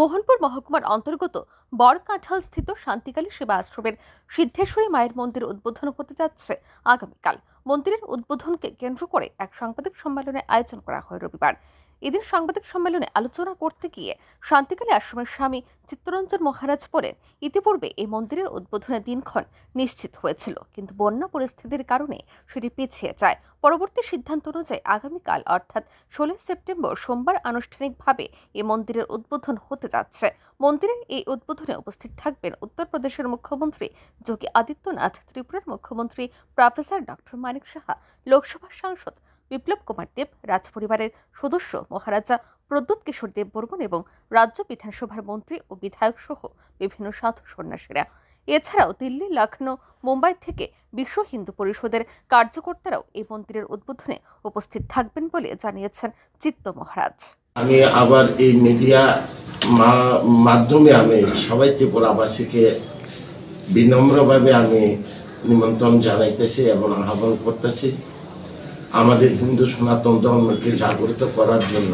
মোহনপুর মহকুমার অন্তর্গত বরকাঁঠাল স্থিত শান্তিকালী সেবা আশ্রমের সিদ্ধেশ্বরী মায়ের মন্দির উদ্বোধন হতে যাচ্ছে আগামীকাল মন্দিরের উদ্বোধনকে কেন্দ্র করে এক সাংবাদিক সম্মেলনে আয়োজন করা হয় রবিবার এদিন সাংবাদিক সম্মেলনে আলোচনা করতে গিয়ে শান্তিকালে আশ্রমের স্বামী চিত্তরঞ্জন মহারাজ বলেন ইতিপূর্বে এই মন্দিরের উদ্বোধনের দিনক্ষণ নিশ্চিত হয়েছিল কিন্তু বন্যা পরিস্থিতির কারণে সেটি পিছিয়ে যায় পরবর্তী সিদ্ধান্ত অনুযায়ী আগামীকাল অর্থাৎ ষোলোই সেপ্টেম্বর সোমবার আনুষ্ঠানিকভাবে এই মন্দিরের উদ্বোধন হতে যাচ্ছে মন্দিরের এই উদ্বোধনে উপস্থিত থাকবেন উত্তরপ্রদেশের মুখ্যমন্ত্রী যোগী আদিত্যনাথ ত্রিপুরার মুখ্যমন্ত্রী প্রফেসর ডক্টর মানিক সাহা লোকসভা সাংসদ বিপ্লব কুমার দেব রাজপরিবারের সদস্য মহারাজা প্রদ্যুৎ কিশোর দেব বর্মন এবং রাজ্য বিধানসভার মন্ত্রী ও বিধায়ক সহ বিভিন্ন সাধু সন্ন্যাসীরা এছাড়াও দিল্লি লখনৌ মুম্বাই থেকে বিশ্ব হিন্দু পরিষদের কার্যকর্তারাও এই মন্দিরের উদ্বোধনে উপস্থিত থাকবেন বলে জানিয়েছেন চিত্ত মহারাজ আমি আবার এই মিডিয়া মাধ্যমে আমি সবাই ত্রিপুরাবাসীকে বিনম্রভাবে আমি নিমন্ত্রণ জানাইতেছি এবং আহ্বান করতেছি আমাদের হিন্দু সনাতন ধর্মকে জাগ্রত করার জন্য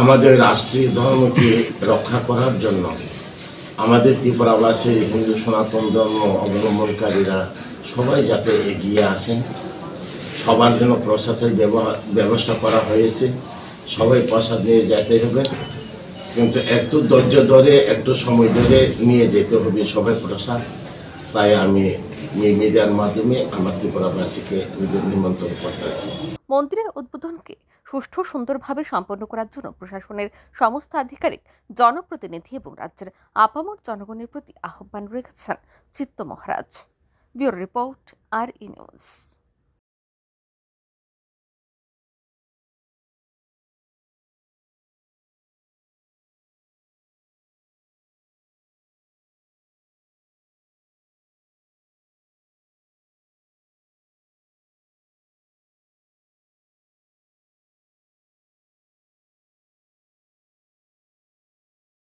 আমাদের রাষ্ট্রীয় ধর্মকে রক্ষা করার জন্য আমাদের ত্রিপুরাবাসী হিন্দু সনাতন ধর্ম অবলম্বনকারীরা সবাই যাতে এগিয়ে আসেন সবার জন্য প্রসাদের ব্যবহার ব্যবস্থা করা হয়েছে সবাই প্রসাদ নিয়ে যেতে হবে কিন্তু একটু ধৈর্য ধরে একটু সময় ধরে নিয়ে যেতে হবে সবাই প্রসাদ তাই আমি মন্ত্রীর মন্দিরের উদ্বোধনকে সুষ্ঠু সুন্দরভাবে সম্পন্ন করার জন্য প্রশাসনের সমস্ত আধিকারিক জনপ্রতিনিধি এবং রাজ্যের আপামর জনগণের প্রতি আহ্বান রেখেছেন চিত্ত মহারাজ ব্যুরো রিপোর্ট আর ই নিউজ